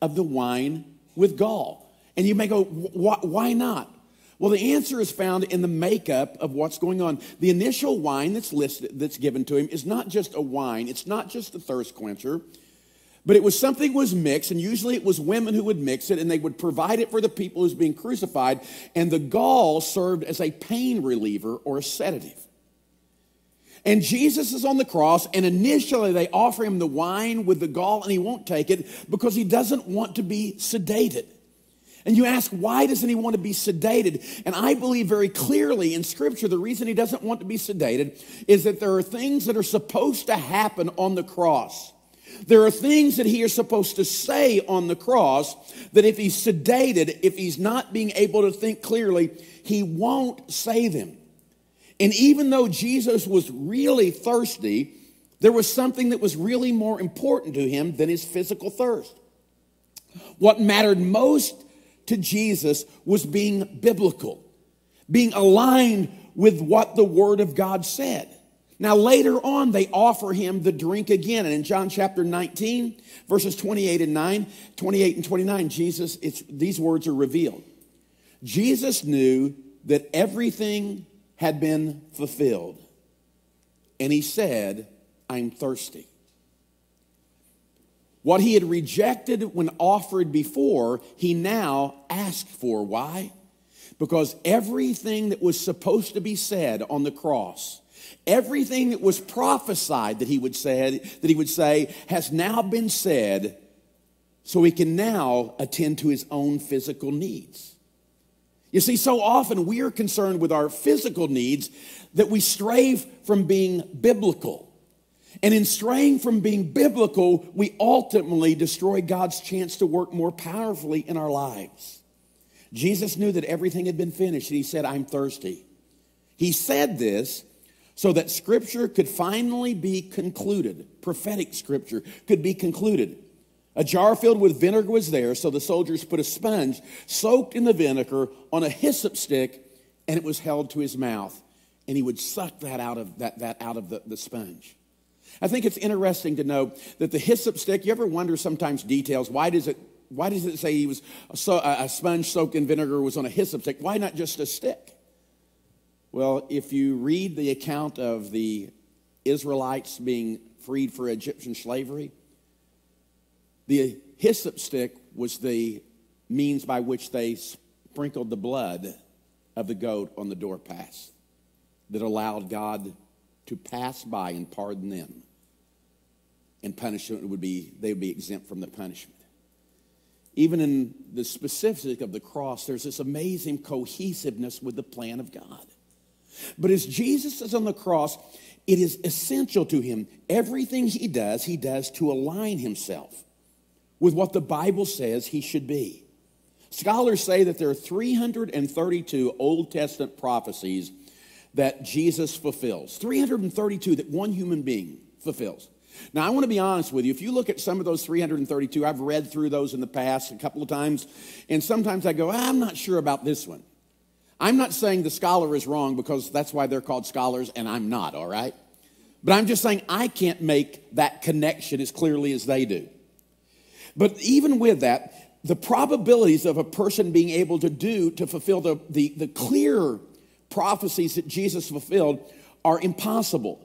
of the wine with gall. And you may go, why not? Well, the answer is found in the makeup of what's going on. The initial wine that's listed, that's given to him, is not just a wine. It's not just a thirst quencher, but it was something was mixed, and usually it was women who would mix it, and they would provide it for the people who's being crucified. And the gall served as a pain reliever or a sedative. And Jesus is on the cross, and initially they offer him the wine with the gall, and he won't take it because he doesn't want to be sedated. And you ask, why doesn't he want to be sedated? And I believe very clearly in Scripture, the reason he doesn't want to be sedated is that there are things that are supposed to happen on the cross. There are things that he is supposed to say on the cross that if he's sedated, if he's not being able to think clearly, he won't say them. And even though Jesus was really thirsty, there was something that was really more important to him than his physical thirst. What mattered most to Jesus was being biblical, being aligned with what the Word of God said. Now, later on, they offer him the drink again. And in John chapter 19, verses 28 and 9, 28 and 29, Jesus, these words are revealed. Jesus knew that everything had been fulfilled. And he said, I'm thirsty. What he had rejected when offered before, he now asked for. Why? Because everything that was supposed to be said on the cross, everything that was prophesied that he would say, that he would say has now been said, so he can now attend to his own physical needs. You see, so often we are concerned with our physical needs that we stray from being biblical. And in straying from being biblical, we ultimately destroy God's chance to work more powerfully in our lives. Jesus knew that everything had been finished, and he said, I'm thirsty. He said this so that scripture could finally be concluded, prophetic scripture could be concluded. A jar filled with vinegar was there, so the soldiers put a sponge soaked in the vinegar on a hyssop stick, and it was held to his mouth. And he would suck that out of, that, that out of the, the sponge. I think it's interesting to know that the hyssop stick, you ever wonder sometimes details, why does it, why does it say he was so, a sponge soaked in vinegar was on a hyssop stick? Why not just a stick? Well, if you read the account of the Israelites being freed for Egyptian slavery, the hyssop stick was the means by which they sprinkled the blood of the goat on the doorpost, that allowed God to pass by and pardon them. And punishment would be, they would be exempt from the punishment. Even in the specific of the cross, there's this amazing cohesiveness with the plan of God. But as Jesus is on the cross, it is essential to him. Everything he does, he does to align himself with what the Bible says he should be. Scholars say that there are 332 Old Testament prophecies that Jesus fulfills, 332 that one human being fulfills. Now, I want to be honest with you. If you look at some of those 332, I've read through those in the past a couple of times, and sometimes I go, I'm not sure about this one. I'm not saying the scholar is wrong because that's why they're called scholars, and I'm not, all right? But I'm just saying I can't make that connection as clearly as they do. But even with that, the probabilities of a person being able to do to fulfill the, the, the clear prophecies that Jesus fulfilled are impossible.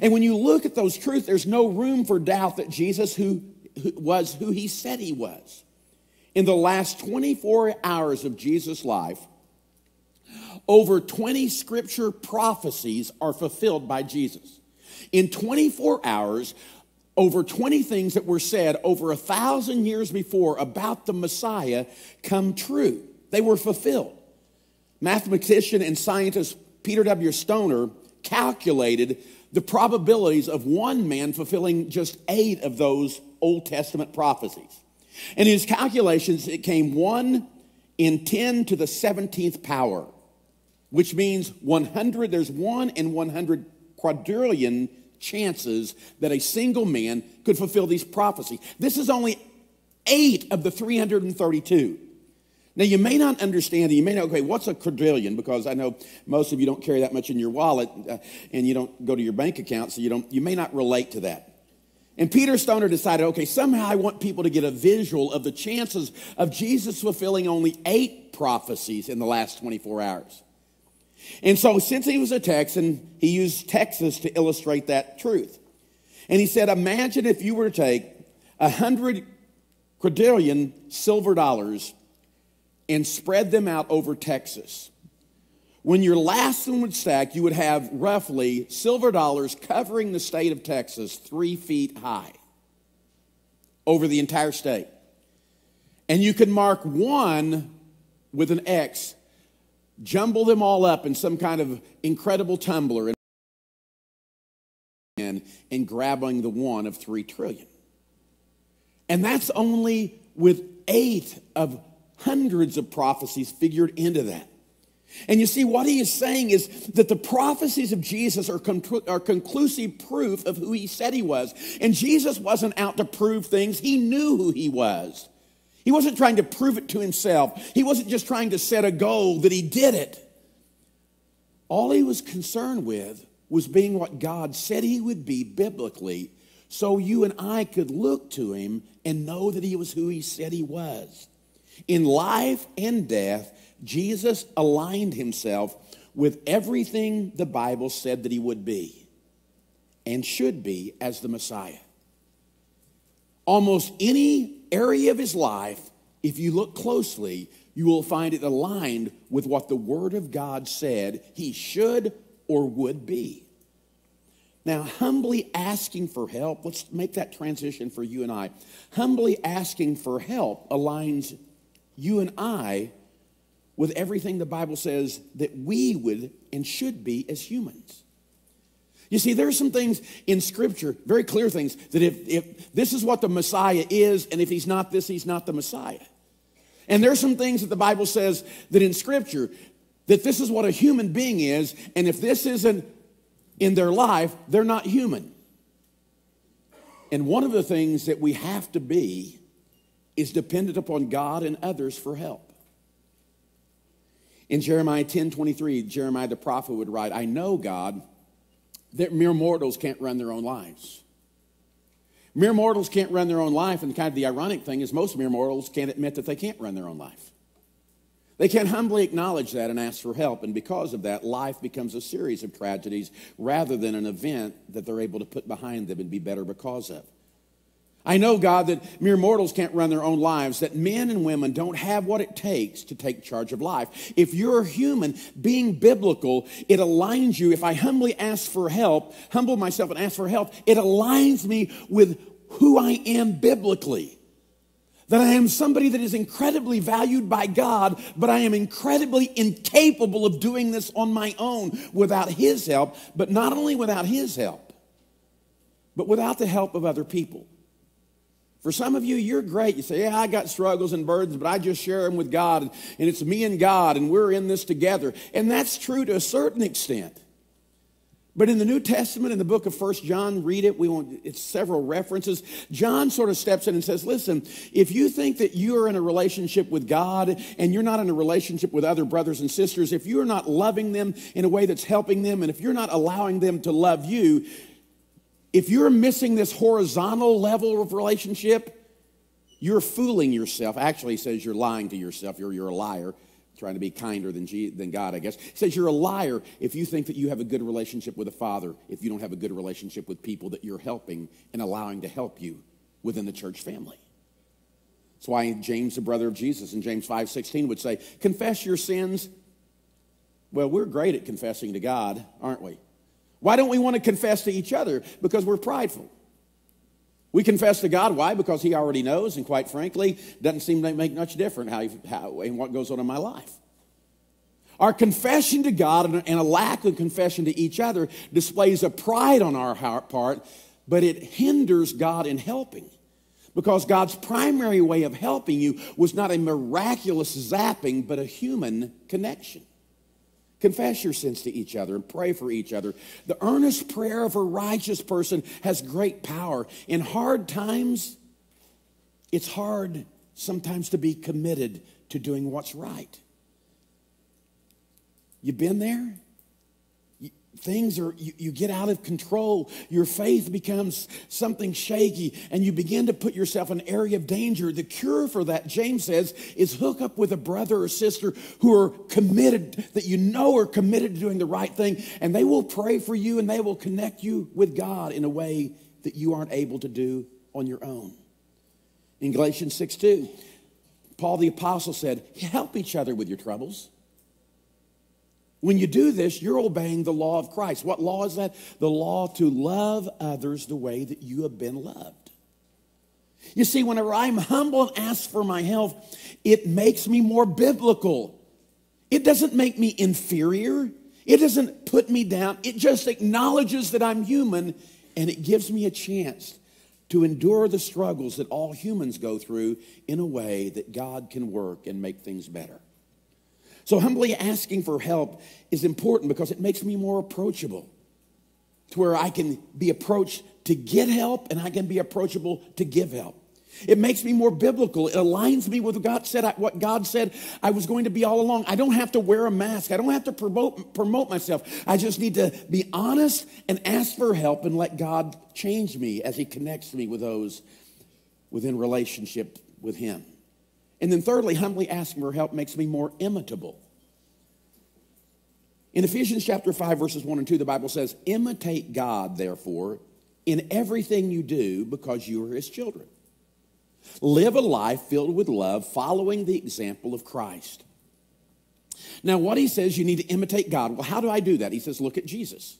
And when you look at those truths, there's no room for doubt that Jesus who, who, was who he said he was. In the last 24 hours of Jesus' life, over 20 scripture prophecies are fulfilled by Jesus. In 24 hours, over 20 things that were said over a thousand years before about the Messiah come true. They were fulfilled. Mathematician and scientist Peter W. Stoner calculated the probabilities of one man fulfilling just eight of those Old Testament prophecies. In his calculations, it came one in 10 to the 17th power, which means 100, there's one in 100 quadrillion chances that a single man could fulfill these prophecies. This is only eight of the 332. Now, you may not understand, you may not, okay, what's a quadrillion? Because I know most of you don't carry that much in your wallet uh, and you don't go to your bank account, so you, don't, you may not relate to that. And Peter Stoner decided, okay, somehow I want people to get a visual of the chances of Jesus fulfilling only eight prophecies in the last 24 hours. And so, since he was a Texan, he used Texas to illustrate that truth. And he said, Imagine if you were to take a hundred quadrillion silver dollars and spread them out over Texas. When your last one would stack, you would have roughly silver dollars covering the state of Texas three feet high over the entire state. And you could mark one with an X jumble them all up in some kind of incredible tumbler and and grabbing the one of 3 trillion. And that's only with 8 of hundreds of prophecies figured into that. And you see, what he is saying is that the prophecies of Jesus are, are conclusive proof of who he said he was. And Jesus wasn't out to prove things, he knew who he was. He wasn't trying to prove it to himself. He wasn't just trying to set a goal that he did it. All he was concerned with was being what God said he would be biblically so you and I could look to him and know that he was who he said he was. In life and death, Jesus aligned himself with everything the Bible said that he would be and should be as the Messiah. Almost any area of his life, if you look closely, you will find it aligned with what the Word of God said he should or would be. Now, humbly asking for help, let's make that transition for you and I. Humbly asking for help aligns you and I with everything the Bible says that we would and should be as humans. You see, there are some things in Scripture, very clear things, that if, if this is what the Messiah is, and if he's not this, he's not the Messiah. And there are some things that the Bible says that in Scripture, that this is what a human being is, and if this isn't in their life, they're not human. And one of the things that we have to be is dependent upon God and others for help. In Jeremiah 10 23, Jeremiah the prophet would write, I know God that mere mortals can't run their own lives. Mere mortals can't run their own life, and kind of the ironic thing is most mere mortals can't admit that they can't run their own life. They can't humbly acknowledge that and ask for help, and because of that, life becomes a series of tragedies rather than an event that they're able to put behind them and be better because of. I know, God, that mere mortals can't run their own lives, that men and women don't have what it takes to take charge of life. If you're a human, being biblical, it aligns you. If I humbly ask for help, humble myself and ask for help, it aligns me with who I am biblically. That I am somebody that is incredibly valued by God, but I am incredibly incapable of doing this on my own without His help, but not only without His help, but without the help of other people. For some of you, you're great. You say, Yeah, I got struggles and burdens, but I just share them with God, and it's me and God, and we're in this together. And that's true to a certain extent. But in the New Testament, in the book of First John, read it. We want it's several references. John sort of steps in and says, Listen, if you think that you're in a relationship with God and you're not in a relationship with other brothers and sisters, if you're not loving them in a way that's helping them, and if you're not allowing them to love you, if you're missing this horizontal level of relationship, you're fooling yourself. Actually, he says you're lying to yourself. You're, you're a liar, trying to be kinder than, G, than God, I guess. He says you're a liar if you think that you have a good relationship with a father, if you don't have a good relationship with people that you're helping and allowing to help you within the church family. That's why James, the brother of Jesus, in James 5 16 would say, Confess your sins. Well, we're great at confessing to God, aren't we? Why don't we want to confess to each other? Because we're prideful. We confess to God. Why? Because He already knows, and quite frankly, doesn't seem to make much difference how, how and what goes on in my life. Our confession to God and a lack of confession to each other displays a pride on our part, but it hinders God in helping. Because God's primary way of helping you was not a miraculous zapping, but a human connection. Confess your sins to each other and pray for each other. The earnest prayer of a righteous person has great power. In hard times, it's hard sometimes to be committed to doing what's right. You have been there? things are you, you, get out of control your faith becomes something shaky and you begin to put yourself in an area of danger the cure for that james says is hook up with a brother or sister who are committed that you know are committed to doing the right thing and they will pray for you and they will connect you with god in a way that you aren't able to do on your own in galatians 6 2 paul the apostle said help each other with your troubles when you do this, you're obeying the law of Christ. What law is that? The law to love others the way that you have been loved. You see, whenever I'm humble and ask for my help, it makes me more biblical. It doesn't make me inferior. It doesn't put me down. It just acknowledges that I'm human and it gives me a chance to endure the struggles that all humans go through in a way that God can work and make things better. So, humbly asking for help is important because it makes me more approachable to where I can be approached to get help and I can be approachable to give help. It makes me more biblical. It aligns me with what God said, I, what God said I was going to be all along. I don't have to wear a mask. I don't have to promote, promote myself. I just need to be honest and ask for help and let God change me as He connects me with those within relationship with Him. And then, thirdly, humbly asking for help makes me more imitable. In Ephesians chapter 5, verses 1 and 2, the Bible says, Imitate God, therefore, in everything you do because you are his children. Live a life filled with love, following the example of Christ. Now, what he says, you need to imitate God. Well, how do I do that? He says, look at Jesus.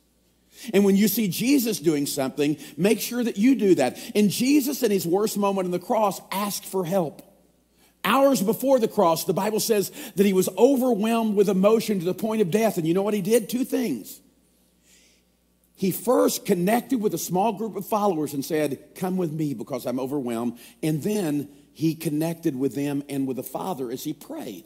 And when you see Jesus doing something, make sure that you do that. And Jesus, in his worst moment on the cross, asked for help. Hours before the cross, the Bible says that he was overwhelmed with emotion to the point of death. And you know what he did? Two things. He first connected with a small group of followers and said, Come with me because I'm overwhelmed. And then he connected with them and with the Father as he prayed.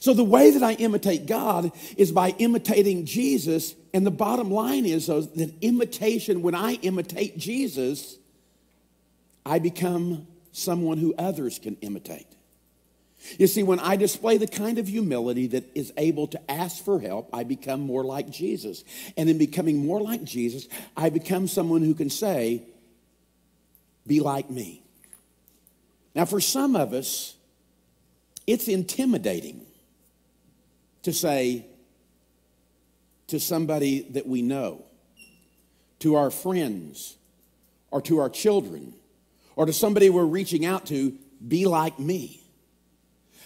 So, the way that I imitate God is by imitating Jesus. And the bottom line is that imitation, when I imitate Jesus, I become someone who others can imitate. You see, when I display the kind of humility that is able to ask for help, I become more like Jesus. And in becoming more like Jesus, I become someone who can say, Be like me. Now, for some of us, it's intimidating to say to somebody that we know, to our friends, or to our children, or to somebody we're reaching out to, be like me.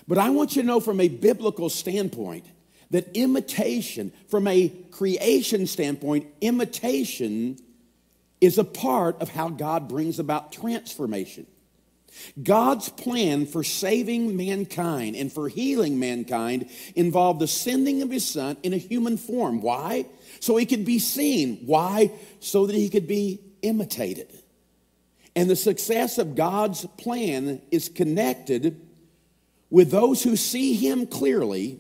But I want you to know from a biblical standpoint that imitation, from a creation standpoint, imitation is a part of how God brings about transformation. God's plan for saving mankind and for healing mankind involved the sending of his son in a human form. Why? So he could be seen. Why? So that he could be imitated. And the success of God's plan is connected with those who see Him clearly,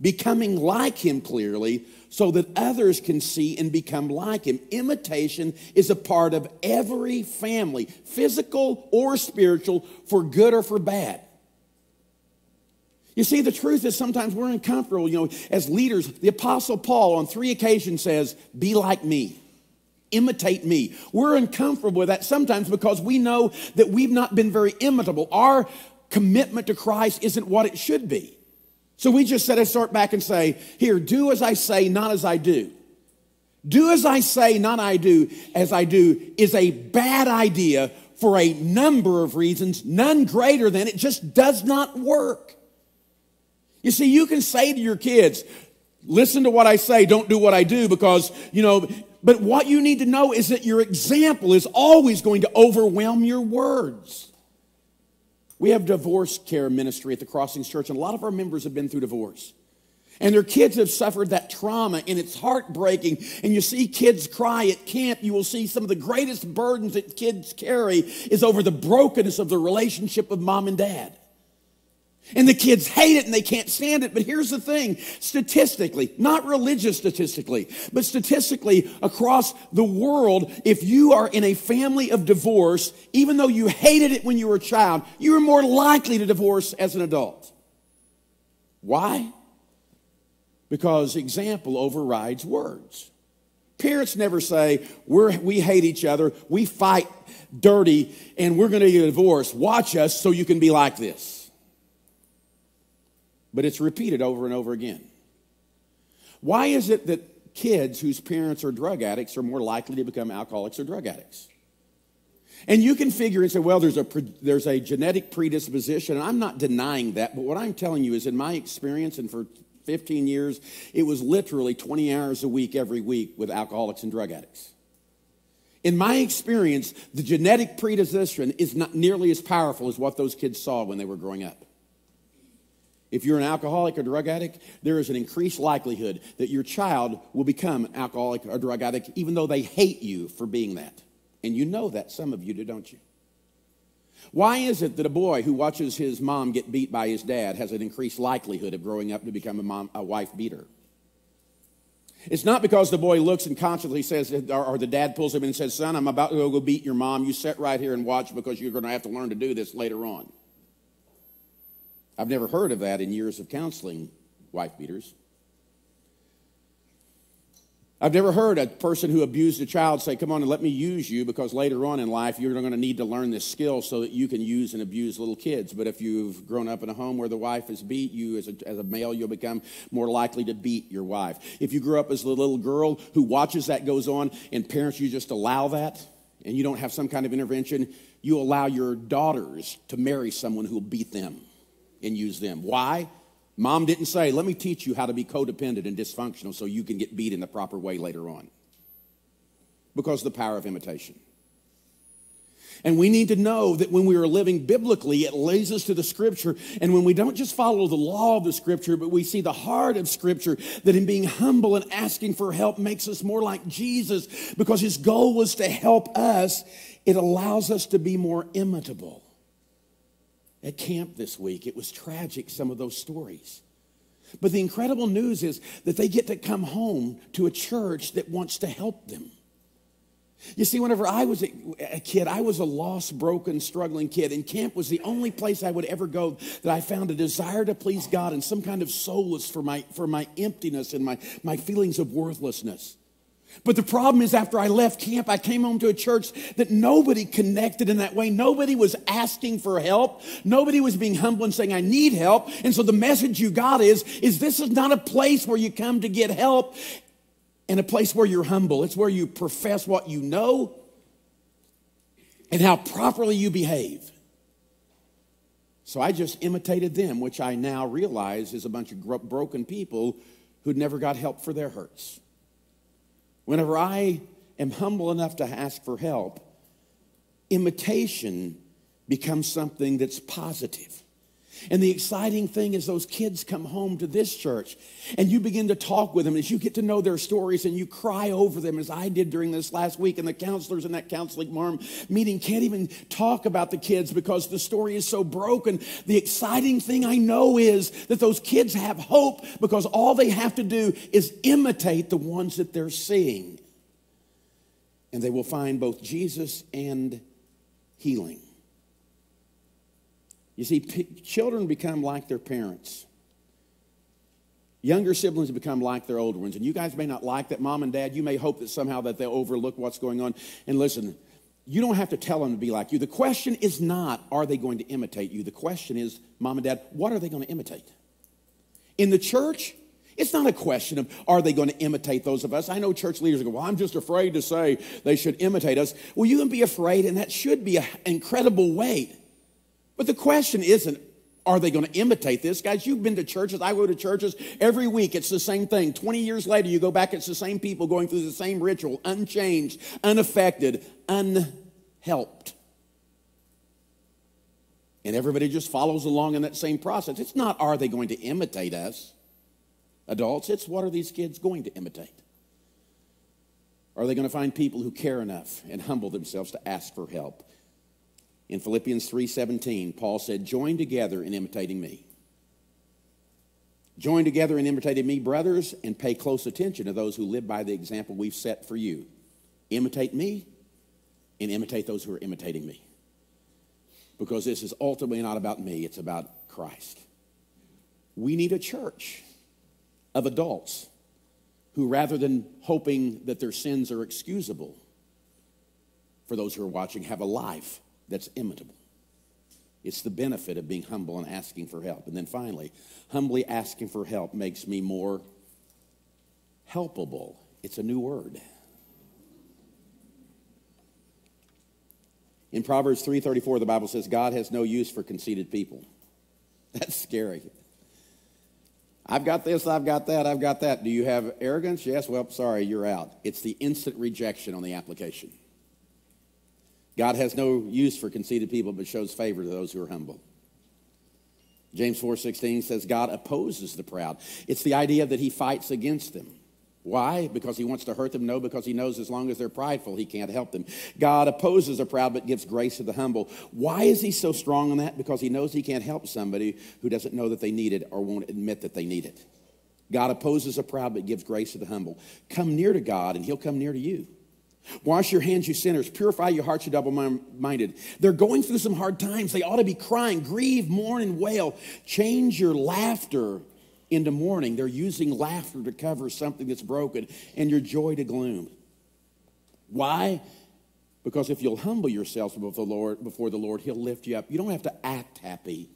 becoming like Him clearly, so that others can see and become like Him. Imitation is a part of every family, physical or spiritual, for good or for bad. You see, the truth is sometimes we're uncomfortable. You know, as leaders, the Apostle Paul on three occasions says, Be like me imitate me. We're uncomfortable with that sometimes because we know that we've not been very imitable. Our commitment to Christ isn't what it should be. So we just set a start back and say, here, do as I say, not as I do. Do as I say, not I do, as I do is a bad idea for a number of reasons, none greater than it just does not work. You see, you can say to your kids, listen to what I say, don't do what I do, because, you know, but what you need to know is that your example is always going to overwhelm your words. We have divorce care ministry at the Crossings Church, and a lot of our members have been through divorce. And their kids have suffered that trauma, and it's heartbreaking. And you see kids cry at camp. You will see some of the greatest burdens that kids carry is over the brokenness of the relationship of mom and dad. And the kids hate it and they can't stand it. But here's the thing statistically, not religious statistically, but statistically across the world, if you are in a family of divorce, even though you hated it when you were a child, you are more likely to divorce as an adult. Why? Because example overrides words. Parents never say, we're, we hate each other, we fight dirty, and we're going to get a divorce. Watch us so you can be like this but it's repeated over and over again. Why is it that kids whose parents are drug addicts are more likely to become alcoholics or drug addicts? And you can figure and say, well, there's a, there's a genetic predisposition, and I'm not denying that, but what I'm telling you is in my experience and for 15 years, it was literally 20 hours a week every week with alcoholics and drug addicts. In my experience, the genetic predisposition is not nearly as powerful as what those kids saw when they were growing up. If you're an alcoholic or drug addict, there is an increased likelihood that your child will become an alcoholic or drug addict, even though they hate you for being that. And you know that, some of you do, don't you? Why is it that a boy who watches his mom get beat by his dad has an increased likelihood of growing up to become a, mom, a wife beater? It's not because the boy looks and consciously says, or the dad pulls him and says, Son, I'm about to go beat your mom. You sit right here and watch because you're going to have to learn to do this later on. I've never heard of that in years of counseling wife beaters. I've never heard a person who abused a child say, Come on and let me use you because later on in life you're going to need to learn this skill so that you can use and abuse little kids. But if you've grown up in a home where the wife is beat, you as a, as a male, you'll become more likely to beat your wife. If you grew up as a little girl who watches that goes on and parents, you just allow that and you don't have some kind of intervention, you allow your daughters to marry someone who'll beat them and use them. Why? Mom didn't say, let me teach you how to be codependent and dysfunctional so you can get beat in the proper way later on. Because the power of imitation. And we need to know that when we are living biblically, it lays us to the scripture. And when we don't just follow the law of the scripture, but we see the heart of scripture, that in being humble and asking for help makes us more like Jesus because his goal was to help us, it allows us to be more imitable at camp this week. It was tragic, some of those stories. But the incredible news is that they get to come home to a church that wants to help them. You see, whenever I was a kid, I was a lost, broken, struggling kid, and camp was the only place I would ever go that I found a desire to please God and some kind of solace for my, for my emptiness and my, my feelings of worthlessness. But the problem is, after I left camp, I came home to a church that nobody connected in that way. Nobody was asking for help. Nobody was being humble and saying, I need help. And so the message you got is, is this is not a place where you come to get help and a place where you're humble. It's where you profess what you know and how properly you behave. So I just imitated them, which I now realize is a bunch of broken people who'd never got help for their hurts. Whenever I am humble enough to ask for help, imitation becomes something that's positive. And the exciting thing is, those kids come home to this church and you begin to talk with them as you get to know their stories and you cry over them, as I did during this last week. And the counselors in that counseling arm meeting can't even talk about the kids because the story is so broken. The exciting thing I know is that those kids have hope because all they have to do is imitate the ones that they're seeing. And they will find both Jesus and healing. You see, p- children become like their parents. Younger siblings become like their older ones. And you guys may not like that. Mom and dad, you may hope that somehow that they'll overlook what's going on. And listen, you don't have to tell them to be like you. The question is not, are they going to imitate you? The question is, mom and dad, what are they going to imitate? In the church, it's not a question of are they going to imitate those of us. I know church leaders go, well, I'm just afraid to say they should imitate us. Well, you can be afraid, and that should be an incredible weight. But the question isn't, are they going to imitate this? Guys, you've been to churches. I go to churches every week. It's the same thing. 20 years later, you go back, it's the same people going through the same ritual, unchanged, unaffected, unhelped. And everybody just follows along in that same process. It's not, are they going to imitate us, adults? It's, what are these kids going to imitate? Are they going to find people who care enough and humble themselves to ask for help? In Philippians 3:17, Paul said, "Join together in imitating me." Join together in imitating me, brothers, and pay close attention to those who live by the example we've set for you. Imitate me and imitate those who are imitating me. Because this is ultimately not about me, it's about Christ. We need a church of adults who, rather than hoping that their sins are excusable for those who are watching, have a life that's imitable. It's the benefit of being humble and asking for help. And then finally, humbly asking for help makes me more helpable. It's a new word. In Proverbs 3:34 the Bible says God has no use for conceited people. That's scary. I've got this, I've got that, I've got that. Do you have arrogance? Yes, well, sorry, you're out. It's the instant rejection on the application. God has no use for conceited people, but shows favor to those who are humble. James 4:16 says God opposes the proud. It's the idea that he fights against them. Why? Because he wants to hurt them? No, because he knows as long as they're prideful, he can't help them. God opposes the proud but gives grace to the humble. Why is he so strong on that? Because he knows he can't help somebody who doesn't know that they need it or won't admit that they need it. God opposes the proud but gives grace to the humble. Come near to God and he'll come near to you. Wash your hands, you sinners. Purify your hearts, you double minded. They're going through some hard times. They ought to be crying. Grieve, mourn, and wail. Change your laughter into mourning. They're using laughter to cover something that's broken and your joy to gloom. Why? Because if you'll humble yourselves before the Lord, before the Lord, He'll lift you up. You don't have to act happy.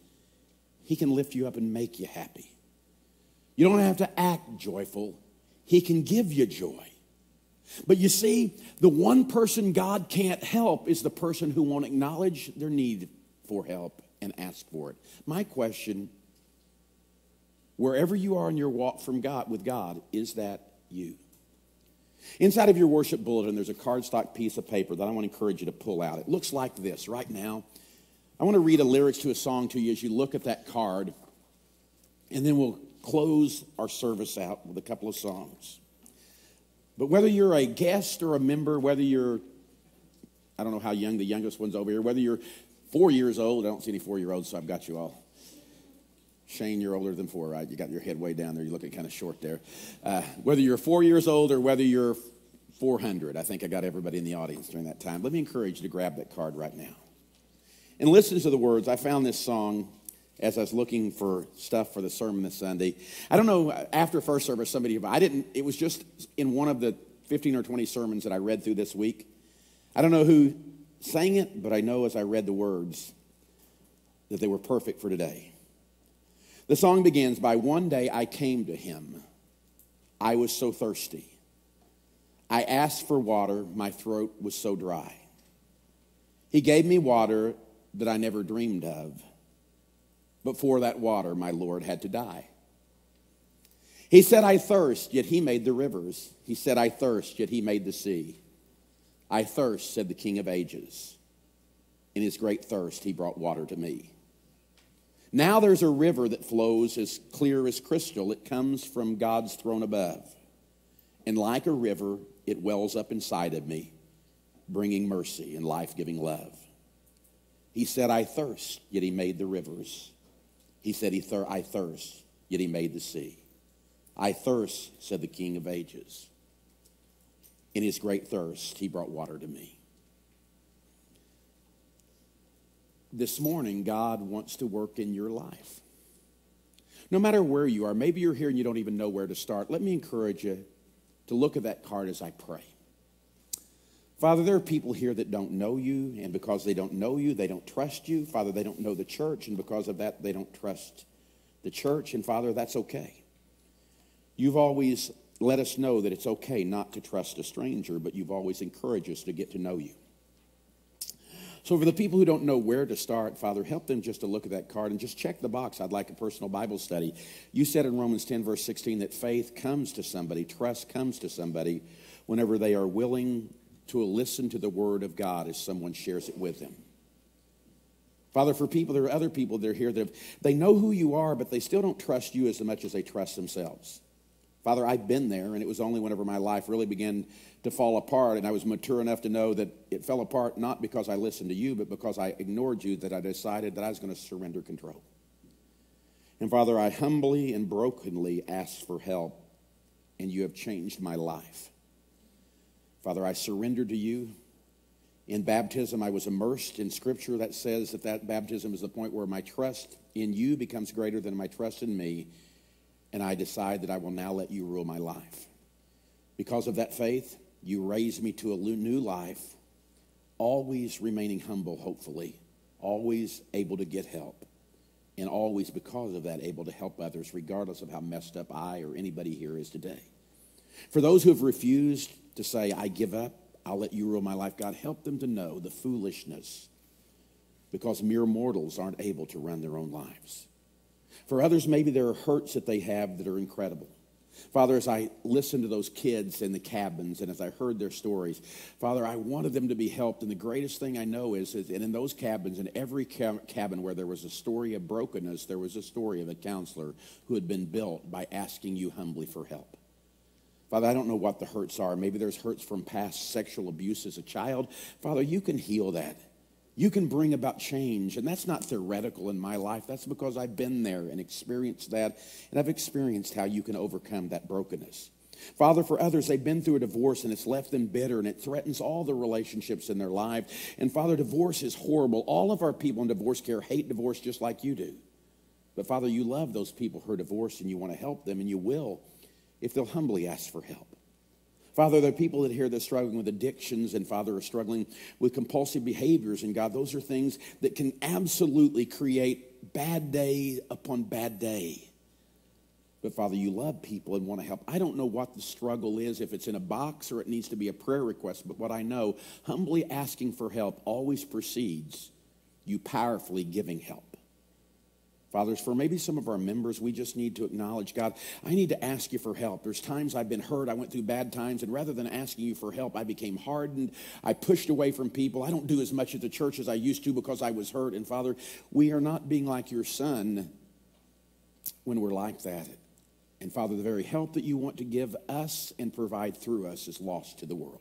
He can lift you up and make you happy. You don't have to act joyful. He can give you joy. But you see, the one person God can't help is the person who won't acknowledge their need for help and ask for it. My question, wherever you are in your walk from God with God, is that you? Inside of your worship bulletin, there's a cardstock piece of paper that I want to encourage you to pull out. It looks like this right now. I want to read a lyrics to a song to you as you look at that card, and then we'll close our service out with a couple of songs. But whether you're a guest or a member, whether you're, I don't know how young the youngest one's over here, whether you're four years old, I don't see any four year olds, so I've got you all. Shane, you're older than four, right? You got your head way down there. You're looking kind of short there. Uh, whether you're four years old or whether you're 400, I think I got everybody in the audience during that time. Let me encourage you to grab that card right now. And listen to the words. I found this song as I was looking for stuff for the sermon this Sunday. I don't know, after first service, somebody, I didn't, it was just in one of the 15 or 20 sermons that I read through this week. I don't know who sang it, but I know as I read the words that they were perfect for today. The song begins by one day I came to him. I was so thirsty. I asked for water, my throat was so dry. He gave me water that I never dreamed of. But for that water, my Lord had to die. He said, I thirst, yet he made the rivers. He said, I thirst, yet he made the sea. I thirst, said the King of Ages. In his great thirst, he brought water to me. Now there's a river that flows as clear as crystal. It comes from God's throne above. And like a river, it wells up inside of me, bringing mercy and life giving love. He said, I thirst, yet he made the rivers. He said, he thir I thirst, yet he made the sea. I thirst, said the King of Ages. In his great thirst, he brought water to me. This morning, God wants to work in your life. No matter where you are, maybe you're here and you don't even know where to start. Let me encourage you to look at that card as I pray. Father, there are people here that don't know you, and because they don't know you, they don't trust you. Father, they don't know the church, and because of that, they don't trust the church. And Father, that's okay. You've always let us know that it's okay not to trust a stranger, but you've always encouraged us to get to know you. So, for the people who don't know where to start, Father, help them just to look at that card and just check the box. I'd like a personal Bible study. You said in Romans 10, verse 16, that faith comes to somebody, trust comes to somebody whenever they are willing to listen to the word of God as someone shares it with them. Father, for people, there are other people that are here that have, they know who you are, but they still don't trust you as much as they trust themselves. Father, I've been there, and it was only whenever my life really began to fall apart, and I was mature enough to know that it fell apart not because I listened to you, but because I ignored you, that I decided that I was going to surrender control. And Father, I humbly and brokenly asked for help, and you have changed my life. Father, I surrender to you. In baptism, I was immersed in scripture that says that that baptism is the point where my trust in you becomes greater than my trust in me, and I decide that I will now let you rule my life. Because of that faith, you raise me to a new life, always remaining humble, hopefully, always able to get help, and always because of that able to help others, regardless of how messed up I or anybody here is today. For those who have refused to say, I give up, I'll let you rule my life. God, help them to know the foolishness because mere mortals aren't able to run their own lives. For others, maybe there are hurts that they have that are incredible. Father, as I listened to those kids in the cabins and as I heard their stories, Father, I wanted them to be helped. And the greatest thing I know is, is and in those cabins, in every cabin where there was a story of brokenness, there was a story of a counselor who had been built by asking you humbly for help. Father, I don't know what the hurts are. Maybe there's hurts from past sexual abuse as a child. Father, you can heal that. You can bring about change. And that's not theoretical in my life. That's because I've been there and experienced that. And I've experienced how you can overcome that brokenness. Father, for others, they've been through a divorce and it's left them bitter and it threatens all the relationships in their life. And Father, divorce is horrible. All of our people in divorce care hate divorce just like you do. But Father, you love those people who are divorced and you want to help them and you will if they'll humbly ask for help. Father, there are people that here that are struggling with addictions, and Father, are struggling with compulsive behaviors. And God, those are things that can absolutely create bad day upon bad day. But Father, you love people and want to help. I don't know what the struggle is, if it's in a box or it needs to be a prayer request, but what I know, humbly asking for help always precedes you powerfully giving help. Fathers, for maybe some of our members, we just need to acknowledge, God, I need to ask you for help. There's times I've been hurt. I went through bad times. And rather than asking you for help, I became hardened. I pushed away from people. I don't do as much at the church as I used to because I was hurt. And Father, we are not being like your son when we're like that. And Father, the very help that you want to give us and provide through us is lost to the world.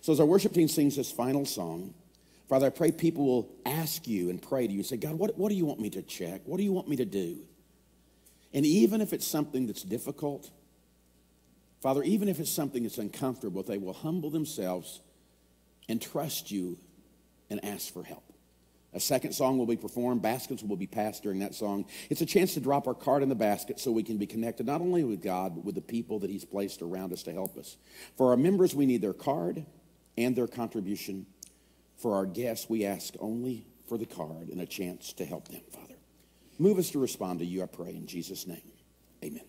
So as our worship team sings this final song, Father, I pray people will ask you and pray to you and say, God, what, what do you want me to check? What do you want me to do? And even if it's something that's difficult, Father, even if it's something that's uncomfortable, they will humble themselves and trust you and ask for help. A second song will be performed. Baskets will be passed during that song. It's a chance to drop our card in the basket so we can be connected not only with God, but with the people that He's placed around us to help us. For our members, we need their card and their contribution for our guests, we ask only for the card and a chance to help them, Father. Move us to respond to you, I pray, in Jesus' name. Amen.